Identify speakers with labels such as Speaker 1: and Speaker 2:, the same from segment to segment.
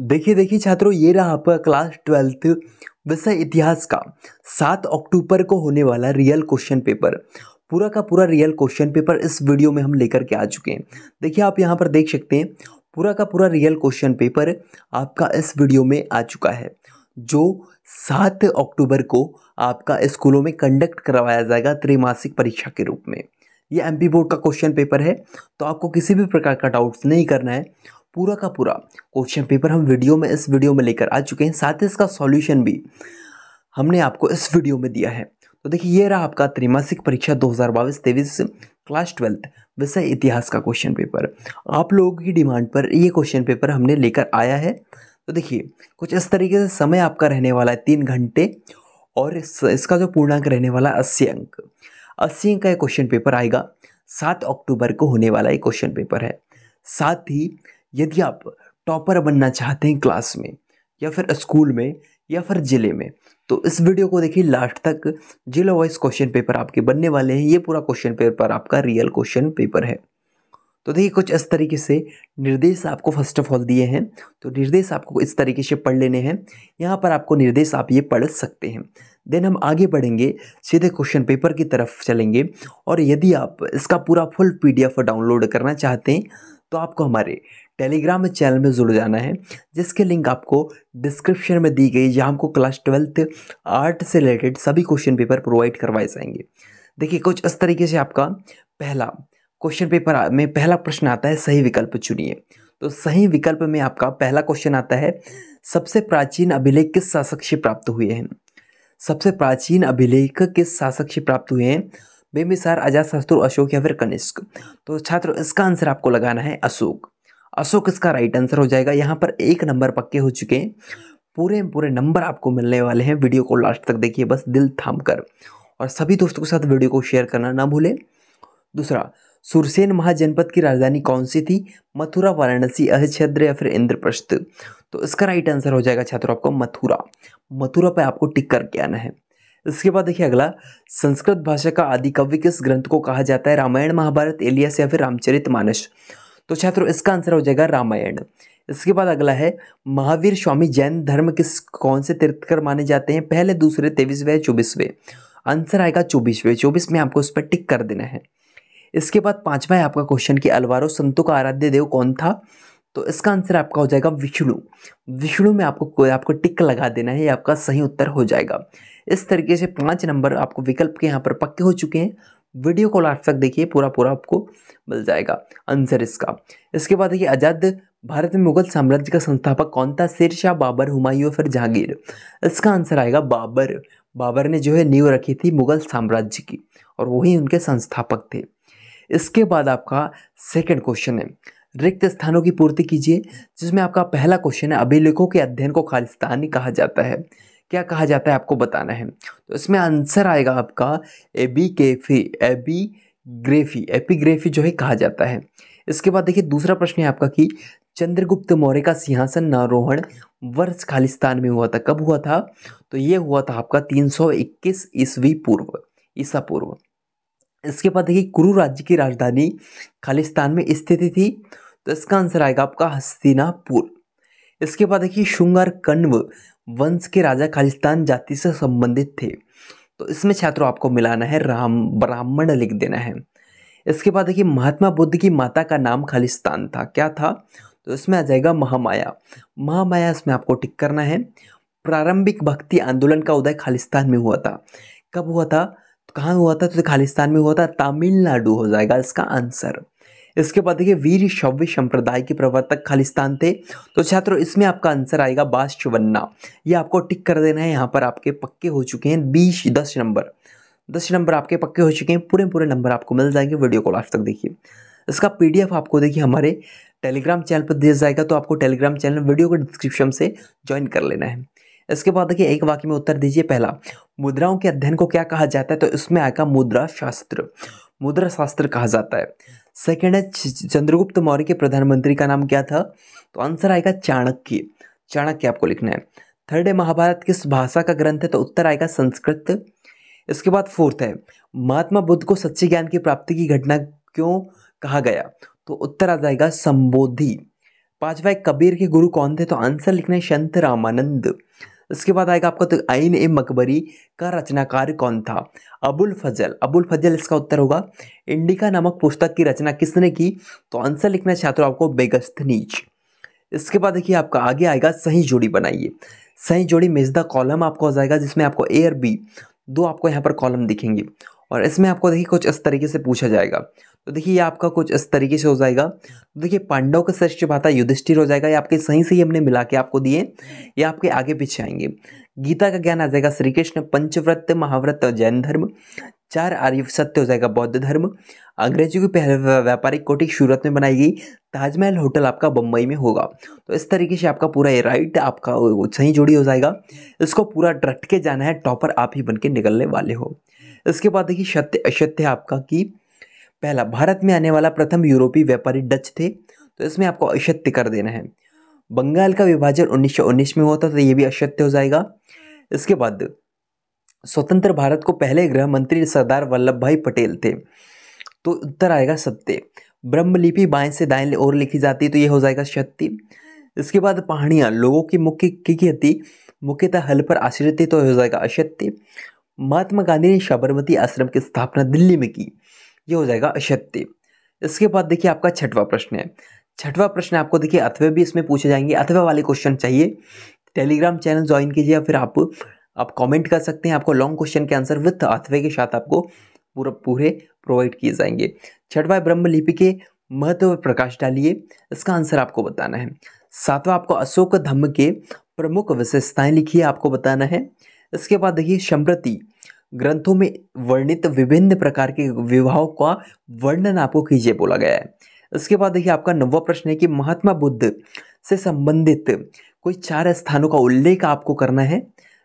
Speaker 1: देखिए देखिए छात्रों ये रहा आपका क्लास ट्वेल्थ विषय इतिहास का सात अक्टूबर को होने वाला रियल क्वेश्चन पेपर पूरा का पूरा रियल क्वेश्चन पेपर इस वीडियो में हम लेकर के आ चुके हैं देखिए आप यहाँ पर देख सकते हैं पूरा का पूरा रियल क्वेश्चन पेपर आपका इस वीडियो में आ चुका है जो सात अक्टूबर को आपका स्कूलों में कंडक्ट करवाया जाएगा त्रिमासिक परीक्षा के रूप में ये एम बोर्ड का क्वेश्चन पेपर है तो आपको किसी भी प्रकार का डाउट्स नहीं करना है पूरा का पूरा क्वेश्चन पेपर हम वीडियो में इस वीडियो में लेकर आ चुके हैं साथ ही इसका सॉल्यूशन भी हमने आपको इस वीडियो में दिया है तो देखिए ये रहा आपका त्रिमासिक परीक्षा 2022 हज़ार क्लास ट्वेल्थ विषय इतिहास का क्वेश्चन पेपर आप लोगों की डिमांड पर ये क्वेश्चन पेपर हमने लेकर आया है तो देखिए कुछ इस तरीके से समय आपका रहने वाला है तीन घंटे और इस, इसका जो पूर्णांक रहने वाला है अस्सी अंक अस्सी अंक का ये क्वेश्चन पेपर आएगा सात अक्टूबर को होने वाला ये क्वेश्चन पेपर है साथ ही यदि आप टॉपर बनना चाहते हैं क्लास में या फिर स्कूल में या फिर ज़िले में तो इस वीडियो को देखिए लास्ट तक जिला वाइज क्वेश्चन पेपर आपके बनने वाले हैं ये पूरा क्वेश्चन पेपर आपका रियल क्वेश्चन पेपर है तो देखिए कुछ इस तरीके से निर्देश आपको फर्स्ट ऑफ ऑल दिए हैं तो निर्देश आपको इस तरीके से पढ़ लेने हैं यहाँ पर आपको निर्देश आप ये पढ़ सकते हैं देन हम आगे बढ़ेंगे सीधे क्वेश्चन पेपर की तरफ चलेंगे और यदि आप इसका पूरा फुल पीडीएफ डाउनलोड करना चाहते हैं तो आपको हमारे टेलीग्राम चैनल में जुड़ जाना है जिसके लिंक आपको डिस्क्रिप्शन में दी गई जहाँ हमको क्लास ट्वेल्थ आर्ट से रिलेटेड सभी क्वेश्चन पेपर प्रोवाइड करवाए जाएंगे देखिए कुछ इस तरीके से आपका पहला क्वेश्चन पेपर में पहला प्रश्न आता है सही विकल्प चुनिए तो सही विकल्प में आपका पहला क्वेश्चन आता है सबसे प्राचीन अभिलेख किस शासक से प्राप्त हुए हैं सबसे प्राचीन अभिलेख किस शासक से प्राप्त हुए हैं बेमिसार अजात शास्त्र अशोक या फिर कनिष्क तो छात्र इसका आंसर आपको लगाना है अशोक अशोक इसका राइट आंसर हो जाएगा यहाँ पर एक नंबर पक्के हो चुके हैं पूरे पूरे नंबर आपको मिलने वाले हैं वीडियो को लास्ट तक देखिए बस दिल थाम कर और सभी दोस्तों के साथ वीडियो को शेयर करना ना भूलें दूसरा सुरसेन महाजनपद की राजधानी कौन सी थी मथुरा वाराणसी अहिछद्र या फिर इंद्रप्रस्थ तो इसका राइट आंसर हो जाएगा छात्रों आपको मथुरा मथुरा पर आपको टिक करके आना है इसके बाद देखिए अगला संस्कृत भाषा का आदि कवि किस ग्रंथ को कहा जाता है रामायण महाभारत एलियस या फिर रामचरित मानस तो छात्रों इसका आंसर हो जाएगा रामायण इसके बाद अगला है महावीर स्वामी जैन धर्म किस कौन से तीर्थकर माने जाते हैं पहले दूसरे तेईसवें चौबीसवें आंसर आएगा चौबीसवें चौबीस में आपको उस पर टिक कर देना है इसके बाद पांचवा है आपका क्वेश्चन कि अलवारो संतों का आराध्य देव कौन था तो इसका आंसर आपका हो जाएगा विष्णु विष्णु में आपको आपको टिक लगा देना है ये आपका सही उत्तर हो जाएगा इस तरीके से पाँच नंबर आपको विकल्प के यहाँ पर पक्के हो चुके हैं वीडियो को लास्ट तक देखिए पूरा पूरा आपको मिल जाएगा आंसर इसका इसके बाद देखिए आजाद भारत में मुगल साम्राज्य का संस्थापक कौन था शेरशाह बाबर हुमायूं फिर जहांगीर इसका आंसर आएगा बाबर बाबर ने जो है नींव रखी थी मुगल साम्राज्य की और वही उनके संस्थापक थे इसके बाद आपका सेकंड क्वेश्चन है रिक्त स्थानों की पूर्ति कीजिए जिसमें आपका पहला क्वेश्चन है अभिलेखों के अध्ययन को खालिस्तानी कहा जाता है क्या कहा जाता है आपको बताना है तो इसमें आंसर आएगा आपका एबी केफी एबी ग्रेफी एपीग्रेफी जो है कहा जाता है इसके बाद देखिए दूसरा प्रश्न है आपका कि चंद्रगुप्त मौर्य का सिंहासन नारोहण वर्ष खालिस्तान में हुआ था कब हुआ था तो ये हुआ था आपका 321 ईस्वी पूर्व ईसा पूर्व इसके बाद देखिए कुरु राज्य की राजधानी खालिस्तान में स्थित थी तो इसका आंसर आएगा आपका हस्तिनापुर इसके बाद देखिए शुंगार कण्व वंश के राजा खालिस्तान जाति से संबंधित थे तो इसमें छात्रों आपको मिलाना है राम ब्राह्मण लिख देना है इसके बाद देखिए महात्मा बुद्ध की माता का नाम खालिस्तान था क्या था तो इसमें आ जाएगा महामाया महामाया इसमें आपको टिक करना है प्रारंभिक भक्ति आंदोलन का उदय खालिस्तान में हुआ था कब हुआ था तो कहाँ हुआ था तो खालिस्तान में हुआ था तमिलनाडु हो जाएगा इसका आंसर इसके बाद देखिए वीर शव्य संप्रदाय के प्रवर्तक खालिस्तान थे तो छात्रों इसमें आपका आंसर आएगा चुवन्ना ये आपको टिक कर देना है यहाँ पर आपके पक्के हो चुके हैं बीस दस नंबर दस नंबर आपके पक्के हो चुके हैं पूरे पूरे नंबर आपको मिल जाएंगे वीडियो को लास्ट तक देखिए इसका पी आपको देखिए हमारे टेलीग्राम चैनल पर दिया जाएगा तो आपको टेलीग्राम चैनल वीडियो के डिस्क्रिप्शन से ज्वाइन कर लेना है इसके बाद देखिए एक वाक्य में उत्तर दीजिए पहला मुद्राओं के अध्ययन को क्या कहा जाता है तो इसमें आएगा मुद्रा शास्त्र मुद्रा शास्त्र कहा जाता है सेकेंड है चंद्रगुप्त मौर्य के प्रधानमंत्री का नाम क्या था तो आंसर आएगा चाणक्य चाणक्य आपको लिखना है थर्ड है महाभारत किस भाषा का ग्रंथ है तो उत्तर आएगा संस्कृत इसके बाद फोर्थ है महात्मा बुद्ध को सच्चे ज्ञान की प्राप्ति की घटना क्यों कहा गया तो उत्तर आ जाएगा संबोधि पांचवा कबीर के गुरु कौन थे तो आंसर लिखना है संत रामानंद इसके बाद आएगा आपका तो आइन ए मकबरी का रचनाकार कौन था अबुल फजल अबुल फजल इसका उत्तर होगा इंडिका नामक पुस्तक की रचना किसने की तो आंसर लिखना हो आपको बेगस्त नीच इसके बाद देखिए आपका आगे आएगा सही जोड़ी बनाइए सही जोड़ी मेजदा कॉलम आपको हो जाएगा जिसमें आपको ए और बी दो आपको यहाँ पर कॉलम दिखेंगे और इसमें आपको देखिए कुछ इस तरीके से पूछा जाएगा तो देखिए ये आपका कुछ इस तरीके से हो जाएगा तो देखिए पांडव का श्रेष्ठ भाता युधिष्ठिर हो जाएगा ये आपके सही से ही हमने मिला के आपको दिए ये आपके आगे पीछे आएंगे गीता का ज्ञान आ जाएगा श्री कृष्ण पंचव्रत महाव्रत जैन धर्म चार आर्य सत्य हो जाएगा बौद्ध धर्म अंग्रेजों की पहले व्यापारिक कोटी सूरत में बनाई गई ताजमहल होटल आपका बम्बई में होगा तो इस तरीके से आपका पूरा ये राइट आपका सही जोड़ी हो जाएगा इसको पूरा डट के जाना है टॉपर आप ही बन के निकलने वाले हो इसके बाद देखिए सत्य असत्य आपका कि पहला भारत में आने वाला प्रथम यूरोपीय व्यापारी डच थे तो इसमें आपको अशत्य कर देना है बंगाल का विभाजन 1919 में हुआ था तो ये भी अशत्य हो जाएगा इसके बाद स्वतंत्र भारत को पहले गृह मंत्री सरदार वल्लभ भाई पटेल थे तो उत्तर आएगा सत्य ब्रह्मलिपि बाएं से दाएं ओर लिखी जाती तो ये हो जाएगा शक्ति इसके बाद पहाड़ियाँ लोगों की मुख्य की मुख्यतः हल पर आश्रित थी तो हो जाएगा अशत्य महात्मा गांधी ने साबरमती आश्रम की स्थापना दिल्ली में की ये हो जाएगा अशक्ति इसके बाद देखिए आपका छठवा प्रश्न है छठवा प्रश्न आपको देखिए अथवे भी इसमें पूछे जाएंगे अथवे वाले क्वेश्चन चाहिए टेलीग्राम चैनल ज्वाइन कीजिए या फिर आप आप कमेंट कर सकते हैं आपको लॉन्ग क्वेश्चन के आंसर विथ अथवे के साथ आपको पूरा पूरे प्रोवाइड किए जाएंगे छठवा ब्रह्म लिपि के महत्व पर प्रकाश डालिए इसका आंसर आपको बताना है सातवा आपको अशोक धम्म के प्रमुख विशेषताएं लिखिए आपको बताना है इसके बाद देखिए समृति ग्रंथों में वर्णित विभिन्न प्रकार के विवाहों का वर्णन आपको कीजिए बोला गया है इसके बाद देखिए आपका नवा प्रश्न है कि महात्मा बुद्ध से संबंधित कोई चार स्थानों का उल्लेख आपको करना है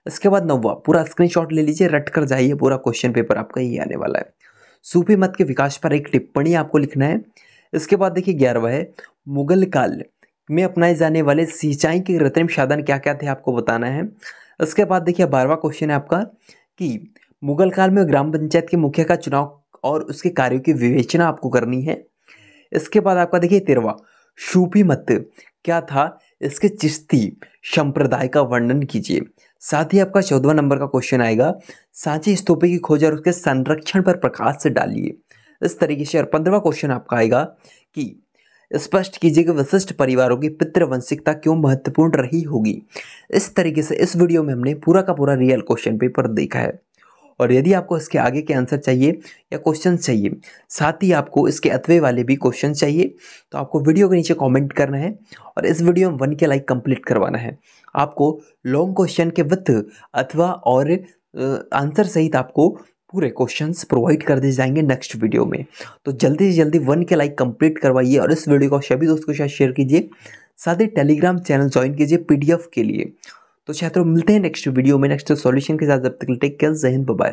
Speaker 1: इसके बाद नवा पूरा स्क्रीनशॉट ले लीजिए रट कर जाइए पूरा क्वेश्चन पेपर आपका ही आने वाला है सूफी मत के विकास पर एक टिप्पणी आपको लिखना है इसके बाद देखिए ग्यारहवा है मुगल काल में अपनाए जाने वाले सिंचाई के कृत्रिम साधन क्या क्या थे आपको बताना है इसके बाद देखिए बारहवा क्वेश्चन है आपका कि मुगल काल में ग्राम पंचायत के मुखिया का चुनाव और उसके कार्यों की विवेचना आपको करनी है इसके बाद आपका देखिए तेरवा शूपी मत क्या था इसके चिश्ती संप्रदाय का वर्णन कीजिए साथ ही आपका चौदवा नंबर का क्वेश्चन आएगा सांचे स्तूपे की खोज और उसके संरक्षण पर प्रकाश से डालिए इस तरीके से और पंद्रवा क्वेश्चन आपका आएगा कि स्पष्ट कीजिए कि विशिष्ट परिवारों की पितृवंशिकता क्यों महत्वपूर्ण रही होगी इस तरीके से इस वीडियो में हमने पूरा का पूरा रियल क्वेश्चन पेपर देखा है और यदि आपको इसके आगे के आंसर चाहिए या क्वेश्चन चाहिए साथ ही आपको इसके अतवे वाले भी क्वेश्चन चाहिए तो आपको वीडियो के नीचे कमेंट करना है और इस वीडियो में वन के लाइक कंप्लीट करवाना है आपको लॉन्ग क्वेश्चन के विथ अथवा और आंसर सहित आपको पूरे क्वेश्चंस प्रोवाइड कर दिए जाएंगे नेक्स्ट वीडियो में तो जल्दी से जल्दी वन के लाइक कंप्लीट करवाइए और इस वीडियो को सभी दोस्तों के साथ शेयर कीजिए साथ ही टेलीग्राम चैनल ज्वाइन कीजिए पीडीएफ के लिए तो छात्रों मिलते हैं नेक्स्ट वीडियो में नेक्स्ट सॉल्यूशन के साथ जब तक टेक केयर जहन बबाय